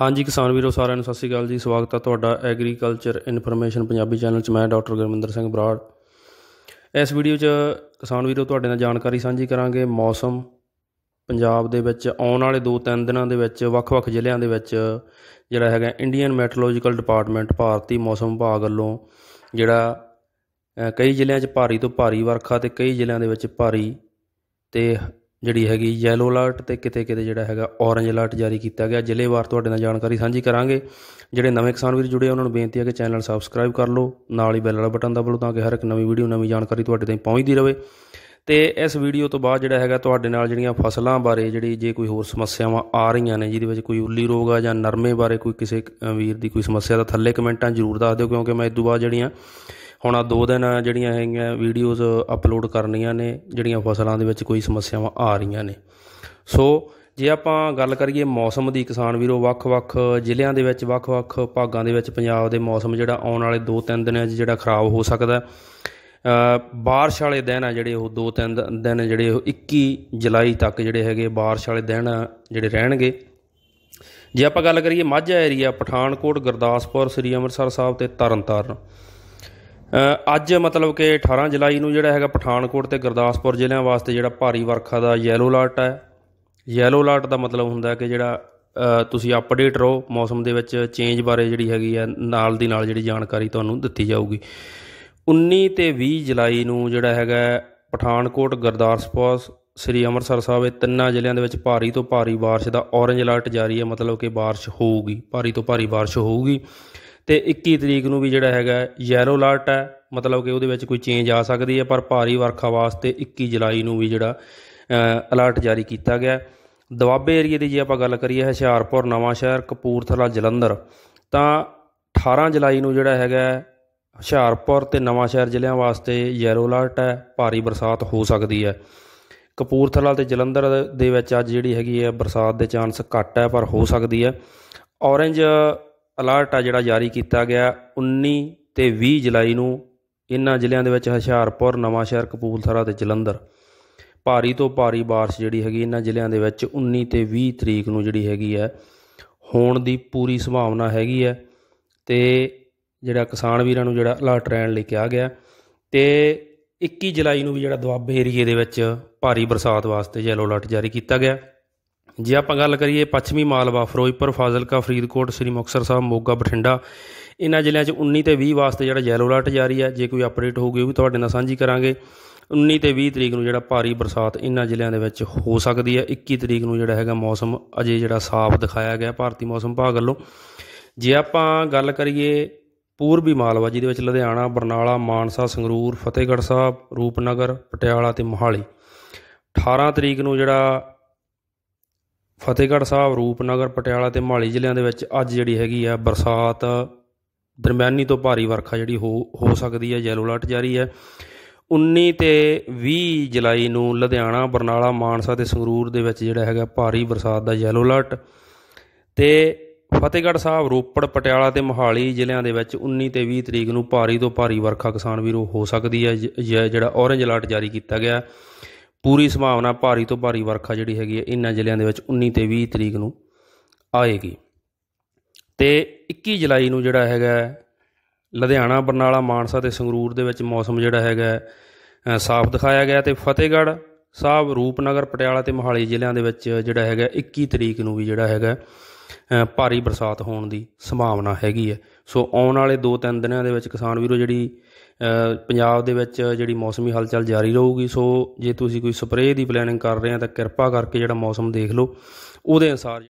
ਹਾਂਜੀ ਕਿਸਾਨ ਵੀਰੋ ਸਾਰਿਆਂ ਨੂੰ ਸਤਿ ਸ੍ਰੀ ਅਕਾਲ ਜੀ ਸਵਾਗਤ ਹੈ ਤੁਹਾਡਾ ਐਗਰੀਕਲਚਰ ਇਨਫੋਰਮੇਸ਼ਨ ਪੰਜਾਬੀ ਚੈਨਲ 'ਚ ਮੈਂ ਡਾਕਟਰ ਗੁਰਮਿੰਦਰ ਸਿੰਘ ਬਰਾੜ ਇਸ ਵੀਡੀਓ 'ਚ ਕਿਸਾਨ ਵੀਰੋ ਤੁਹਾਡੇ ਨਾਲ ਜਾਣਕਾਰੀ ਸਾਂਝੀ ਕਰਾਂਗੇ ਮੌਸਮ ਪੰਜਾਬ ਦੇ ਵਿੱਚ ਆਉਣ ਵਾਲੇ 2-3 ਦਿਨਾਂ ਦੇ ਵਿੱਚ ਵੱਖ-ਵੱਖ ਜ਼ਿਲ੍ਹਿਆਂ ਦੇ ਵਿੱਚ ਜਿਹੜਾ ਹੈਗਾ ਇੰਡੀਅਨ ਮੈਟਰੋਲੋਜੀਕਲ ਡਿਪਾਰਟਮੈਂਟ ਭਾਰਤੀ ਮੌਸਮ ਵਿਭਾਗ ਵੱਲੋਂ ਜਿਹੜਾ ਕਈ ਜ਼ਿਲ੍ਹਿਆਂ 'ਚ ਭਾਰੀ ਤੋਂ ਭਾਰੀ ਵਰਖਾ ਤੇ ਕਈ ਜ਼ਿਲ੍ਹਿਆਂ ਦੇ ਵਿੱਚ ਭਾਰੀ ਤੇ ਜਿਹੜੀ ਹੈਗੀ ਯੈਲੋ ਅਲਰਟ ਤੇ ਕਿਤੇ ਕਿਤੇ ਜਿਹੜਾ ਹੈਗਾ ਔਰੇਂਜ ਅਲਰਟ ਜਾਰੀ ਕੀਤਾ ਗਿਆ ਜ਼ਿਲ੍ਹੇਵਾਰ ਤੁਹਾਡੇ ਨਾਲ ਜਾਣਕਾਰੀ ਸਾਂਝੀ ਕਰਾਂਗੇ ਜਿਹੜੇ ਨਵੇਂ ਕਿਸਾਨ ਵੀਰ ਜੁੜੇ ਉਹਨਾਂ ਨੂੰ ਬੇਨਤੀ ਹੈ ਕਿ ਚੈਨਲ ਸਬਸਕ੍ਰਾਈਬ ਕਰ ਲਓ ਨਾਲ ਹੀ ਬੈਲ ਵਾਲਾ ਬਟਨ ਦਬਾ ਲਓ ਤਾਂ ਕਿ ਹਰ ਇੱਕ ਨਵੀਂ ਵੀਡੀਓ ਨਵੀਂ ਜਾਣਕਾਰੀ ਤੁਹਾਡੇ ਤੱਕ ਪਹੁੰਚਦੀ ਰਹੇ ਤੇ ਇਸ ਵੀਡੀਓ ਤੋਂ ਬਾਅਦ ਜਿਹੜਾ ਹੈਗਾ ਤੁਹਾਡੇ ਨਾਲ ਜਿਹੜੀਆਂ ਫਸਲਾਂ ਬਾਰੇ ਜਿਹੜੀ ਜੇ ਕੋਈ ਹੋਰ ਸਮੱਸਿਆਵਾਂ ਆ ਰਹੀਆਂ ਨੇ ਜਿਹਦੇ ਵਿੱਚ ਕੋਈ ਉੱਲੀ ਰੋਗ ਆ ਜਾਂ ਨਰਮੇ ਬਾਰੇ ਕੋਈ ਕਿਸੇ ਵੀਰ ਦੀ ਕੋਈ ਸਮੱਸਿਆ ਦਾ ਥੱਲੇ ਕਮੈਂਟਾਂ ਜ਼ਰੂਰ ਦੱਸ ਦਿਓ ਕਿਉਂਕਿ ਮੈਂ ਇਸ ਤੋਂ ਬਾਅਦ ਜਿਹੜੀਆਂ ਹੁਣ ਆ ਦੋ ਦਿਨ ਜਿਹੜੀਆਂ ਹੈਗੀਆਂ ਵੀਡੀਓਜ਼ ਅਪਲੋਡ ਕਰਨੀਆਂ ਨੇ ਜਿਹੜੀਆਂ ਫਸਲਾਂ ਦੇ ਵਿੱਚ ਕੋਈ ਸਮੱਸਿਆਵਾਂ ਆ ਰਹੀਆਂ ਨੇ ਸੋ ਜੇ ਆਪਾਂ ਗੱਲ ਕਰੀਏ ਮੌਸਮ ਦੀ ਕਿਸਾਨ ਵੀਰੋ ਵੱਖ-ਵੱਖ ਜ਼ਿਲ੍ਹਿਆਂ ਦੇ ਵਿੱਚ ਵੱਖ-ਵੱਖ ਭਾਗਾਂ ਦੇ ਵਿੱਚ ਪੰਜਾਬ ਦੇ ਮੌਸਮ ਜਿਹੜਾ ਆਉਣ ਵਾਲੇ 2-3 ਦਿਨਾਂ 'ਚ ਜਿਹੜਾ ਖਰਾਬ ਹੋ ਸਕਦਾ ਬਾਰਿਸ਼ ਵਾਲੇ ਦਿਨ ਆ ਜਿਹੜੇ ਉਹ 2-3 ਦਿਨ ਜਿਹੜੇ ਉਹ 21 ਜੁਲਾਈ ਤੱਕ ਜਿਹੜੇ ਹੈਗੇ ਬਾਰਿਸ਼ ਵਾਲੇ ਦਿਨ ਜਿਹੜੇ ਰਹਿਣਗੇ ਜੇ ਆਪਾਂ ਗੱਲ ਕਰੀਏ ਮਾਝਾ ਏਰੀਆ ਪਠਾਨਕੋਟ ਗੁਰਦਾਸਪੁਰ ਸ੍ਰੀ ਅੰਮ੍ਰਿਤਸਰ ਸਾਹਿਬ ਤੇ ਤਰਨਤਾਰਨ ਅੱਜ ਮਤਲਬ ਕਿ 18 ਜੁਲਾਈ ਨੂੰ ਜਿਹੜਾ ਹੈਗਾ ਪਠਾਨਕੋਟ ਤੇ ਗੁਰਦਾਸਪੁਰ ਜ਼ਿਲ੍ਹਿਆਂ ਵਾਸਤੇ ਜਿਹੜਾ ਭਾਰੀ ਵਰਖਾ ਦਾ ਯੈਲੋ ਅਲਰਟ ਹੈ ਯੈਲੋ ਅਲਰਟ ਦਾ ਮਤਲਬ ਹੁੰਦਾ ਕਿ ਜਿਹੜਾ ਤੁਸੀਂ ਅਪਡੇਟ ਰਹੋ ਮੌਸਮ ਦੇ ਵਿੱਚ ਚੇਂਜ ਬਾਰੇ ਜਿਹੜੀ ਹੈਗੀ ਹੈ ਨਾਲ ਦੀ ਨਾਲ ਜਿਹੜੀ ਜਾਣਕਾਰੀ ਤੁਹਾਨੂੰ ਦਿੱਤੀ ਜਾਊਗੀ 19 ਤੇ 20 ਜੁਲਾਈ ਨੂੰ ਜਿਹੜਾ ਹੈਗਾ ਪਠਾਨਕੋਟ ਗੁਰਦਾਸਪੁਰ ਸ੍ਰੀ ਅੰਮ੍ਰਿਤਸਰ ਸਾਹਿਬ ਇਹ ਤਿੰਨਾਂ ਜ਼ਿਲ੍ਹਿਆਂ ਦੇ ਵਿੱਚ ਭਾਰੀ ਤੋਂ ਭਾਰੀ بارش ਦਾ ਔਰੇਂਜ ਅਲਰਟ ਜਾਰੀ ਹੈ ਮਤਲਬ ਕਿ بارش ਹੋਊਗੀ ਭਾਰੀ ਤੋਂ ਭਾਰੀ بارش ਹੋਊਗੀ ਤੇ 21 ਤਰੀਕ ਨੂੰ ਵੀ ਜਿਹੜਾ ਹੈਗਾ ਯੈਲੋ ਅਲਰਟ ਹੈ ਮਤਲਬ ਕਿ ਉਹਦੇ ਵਿੱਚ ਕੋਈ ਚੇਂਜ ਆ ਸਕਦੀ ਹੈ ਪਰ ਭਾਰੀ ਵਰਖਾ ਵਾਸਤੇ 21 ਜੁਲਾਈ ਨੂੰ ਵੀ ਜਿਹੜਾ ਅਲਰਟ ਜਾਰੀ ਕੀਤਾ ਗਿਆ ਦਵਾਬੇ ਏਰੀਆ ਦੀ ਜੇ ਆਪਾਂ ਗੱਲ ਕਰੀਏ ਹੁਸ਼ਿਆਰਪੁਰ ਸ਼ਹਿਰ ਕਪੂਰਥਲਾ ਜਲੰਧਰ ਤਾਂ 18 ਜੁਲਾਈ ਨੂੰ ਜਿਹੜਾ ਹੈਗਾ ਹੁਸ਼ਿਆਰਪੁਰ ਤੇ ਨਵਾਂ ਸ਼ਹਿਰ ਜ਼ਿਲ੍ਹਿਆਂ ਵਾਸਤੇ ਯੈਲੋ ਅਲਰਟ ਹੈ ਭਾਰੀ ਬਰਸਾਤ ਹੋ ਸਕਦੀ ਹੈ ਕਪੂਰਥਲਾ ਤੇ ਜਲੰਧਰ ਦੇ ਵਿੱਚ ਅੱਜ ਜਿਹੜੀ ਹੈਗੀ ਹੈ ਬਰਸਾਤ ਦੇ ਚਾਂਸ ਘੱਟ ਹੈ ਪਰ ਹੋ ਸਕਦੀ ਹੈ ਔਰੇਂਜ ਅਲਰਟ ਆ ਜਿਹੜਾ ਜਾਰੀ ਕੀਤਾ ਗਿਆ 19 ਤੇ 20 ਜੁਲਾਈ ਨੂੰ ਇਹਨਾਂ ਜ਼ਿਲ੍ਹਿਆਂ ਦੇ ਵਿੱਚ ਹੁਸ਼ਿਆਰਪੁਰ ਨਵਾਂਸ਼ਹਿਰ ਕਪੂਰਥਲਾ ਤੇ ਜਲੰਧਰ ਭਾਰੀ ਤੋਂ ਭਾਰੀ بارش ਜਿਹੜੀ ਹੈਗੀ ਇਹਨਾਂ ਜ਼ਿਲ੍ਹਿਆਂ ਦੇ ਵਿੱਚ 19 ਤੇ 20 ਤਰੀਕ ਨੂੰ ਜਿਹੜੀ ਹੈਗੀ ਹੈ ਹੋਣ ਦੀ ਪੂਰੀ ਸੰਭਾਵਨਾ ਹੈਗੀ ਹੈ ਤੇ ਜਿਹੜਾ ਕਿਸਾਨ ਵੀਰਾਂ ਨੂੰ ਜਿਹੜਾ ਅਲਰਟ ਰਹਿਣ ਲਈ ਕਿਹਾ ਗਿਆ ਤੇ 21 ਜੁਲਾਈ ਨੂੰ ਵੀ ਜਿਹੜਾ ਦੁਆਬੇ ਏਰੀਏ ਦੇ ਵਿੱਚ ਭਾਰੀ ਬਰਸਾਤ ਵਾਸਤੇ ਯੈਲੋ ਅਲਰਟ ਜਾਰੀ ਕੀਤਾ ਗਿਆ ਜੇ ਆਪਾਂ ਗੱਲ ਕਰੀਏ ਪੱਛਮੀ ਮਾਲਵਾ ਫਿਰੋਜ਼ਪੁਰ ਫਾਜ਼ਿਲਕਾ ਫਰੀਦਕੋਟ ਸ੍ਰੀ ਮੁਕਤਸਰ ਸਾਹਿਬ ਮੋਗਾ ਬਠਿੰਡਾ ਇਹਨਾਂ ਜ਼ਿਲ੍ਹਿਆਂ 'ਚ 19 ਤੇ 20 ਵਾਸਤੇ ਜਿਹੜਾ ਯੈਲੋ ਅਲਰਟ ਜਾਰੀ ਹੈ ਜੇ ਕੋਈ ਅਪਡੇਟ ਹੋਊਗੀ ਉਹ ਵੀ ਤੁਹਾਡੇ ਨਾਲ ਸਾਂਝੀ ਕਰਾਂਗੇ 19 ਤੇ 20 ਤਰੀਕ ਨੂੰ ਜਿਹੜਾ ਭਾਰੀ ਬਰਸਾਤ ਇਹਨਾਂ ਜ਼ਿਲ੍ਹਿਆਂ ਦੇ ਵਿੱਚ ਹੋ ਸਕਦੀ ਹੈ 21 ਤਰੀਕ ਨੂੰ ਜਿਹੜਾ ਹੈਗਾ ਮੌਸਮ ਅਜੇ ਜਿਹੜਾ ਸਾਫ਼ ਦਿਖਾਇਆ ਗਿਆ ਭਾਰਤੀ ਮੌਸਮ ਵਿਭਾਗ ਵੱਲੋਂ ਜੇ ਆਪਾਂ ਗੱਲ ਕਰੀਏ ਪੂਰਬੀ ਮਾਲਵਾ ਜਿਹਦੇ ਵਿੱਚ ਲੁਧਿਆਣਾ ਬਰਨਾਲਾ ਮਾਨਸਾ ਸੰਗਰੂਰ ਫਤਿਹਗੜ੍ਹ ਸਾਹਿਬ ਰੂਪਨਗਰ ਪਟਿਆਲਾ ਤੇ ਮੋਹਾਲੀ 18 ਤਰੀਕ ਨੂੰ ਜਿਹੜਾ ਫਤਿਹਗੜ੍ਹ ਸਾਹਿਬ ਰੂਪਨਗਰ ਪਟਿਆਲਾ ਤੇ ਮਾਲੀ ਜ਼ਿਲ੍ਹਿਆਂ ਦੇ ਵਿੱਚ ਅੱਜ ਜਿਹੜੀ ਹੈਗੀ ਆ ਬਰਸਾਤ ਦਰਮਿਆਨੀ ਤੋਂ ਭਾਰੀ ਵਰਖਾ ਜਿਹੜੀ ਹੋ ਹੋ ਸਕਦੀ ਹੈ ਯੈਲੋ ਅਲਰਟ ਜਾਰੀ ਹੈ 19 ਤੇ 20 ਜੁਲਾਈ ਨੂੰ ਲੁਧਿਆਣਾ ਬਰਨਾਲਾ ਮਾਨਸਾ ਤੇ ਸੰਗਰੂਰ ਦੇ ਵਿੱਚ ਜਿਹੜਾ ਹੈਗਾ ਭਾਰੀ ਬਰਸਾਤ ਦਾ ਯੈਲੋ ਅਲਰਟ ਤੇ ਫਤਿਹਗੜ੍ਹ ਸਾਹਿਬ ਰੋਪੜ ਪਟਿਆਲਾ ਤੇ ਮੋਹਾਲੀ ਜ਼ਿਲ੍ਹਿਆਂ ਦੇ ਵਿੱਚ 19 ਤੇ 20 ਤਰੀਕ ਨੂੰ ਭਾਰੀ ਤੋਂ ਭਾਰੀ ਵਰਖਾ ਕਿਸਾਨ ਵੀਰੋ ਹੋ ਸਕਦੀ ਹੈ ਜਿਹੜਾ ਔਰੇਂਜ ਅਲਰਟ ਜਾਰੀ ਕੀਤਾ ਗਿਆ ਪੂਰੀ ਸੰਭਾਵਨਾ ਭਾਰੀ ਤੋਂ ਭਾਰੀ ਵਰਖਾ ਜਿਹੜੀ ਹੈਗੀ ਹੈ ਇਨ੍ਹਾਂ ਜ਼ਿਲ੍ਹਿਆਂ ਦੇ ਵਿੱਚ 19 ਤੇ 20 ਤਰੀਕ ਨੂੰ ਆਏਗੀ ਤੇ 21 ਜੁਲਾਈ ਨੂੰ ਜਿਹੜਾ ਹੈਗਾ ਲੁਧਿਆਣਾ ਬਰਨਾਲਾ ਮਾਨਸਾ ਤੇ ਸੰਗਰੂਰ ਦੇ ਵਿੱਚ ਮੌਸਮ ਜਿਹੜਾ ਹੈਗਾ ਸਾਫ਼ ਦਿਖਾਇਆ ਗਿਆ ਤੇ ਫਤਿਹਗੜ੍ਹ ਸਾਹਿਬ ਰੂਪਨਗਰ ਪਟਿਆਲਾ ਤੇ ਮੋਹਾਲੀ ਜ਼ਿਲ੍ਹਿਆਂ ਦੇ ਵਿੱਚ ਜਿਹੜਾ ਹੈਗਾ 21 ਤਰੀਕ ਨੂੰ ਵੀ ਜਿਹੜਾ ਹੈਗਾ ਭਾਰੀ ਬਰਸਾਤ ਹੋਣ ਦੀ ਸੰਭਾਵਨਾ ਹੈਗੀ ਹੈ ਸੋ ਆਉਣ ਵਾਲੇ 2-3 ਦਿਨਾਂ ਦੇ ਵਿੱਚ ਕਿਸਾਨ ਵੀਰੋ ਜਿਹੜੀ ਪੰਜਾਬ ਦੇ ਵਿੱਚ ਜਿਹੜੀ ਮੌਸਮੀ ਹਲਚਲ ਜਾਰੀ ਰਹੂਗੀ ਸੋ ਜੇ ਤੁਸੀਂ ਕੋਈ ਸਪਰੇਅ ਦੀ ਪਲੈਨਿੰਗ ਕਰ ਰਹੇ ਆ ਤਾਂ ਕਿਰਪਾ ਕਰਕੇ ਜਿਹੜਾ ਮੌਸਮ ਦੇਖ ਲਓ ਉਹਦੇ ਅਨਸਾਰ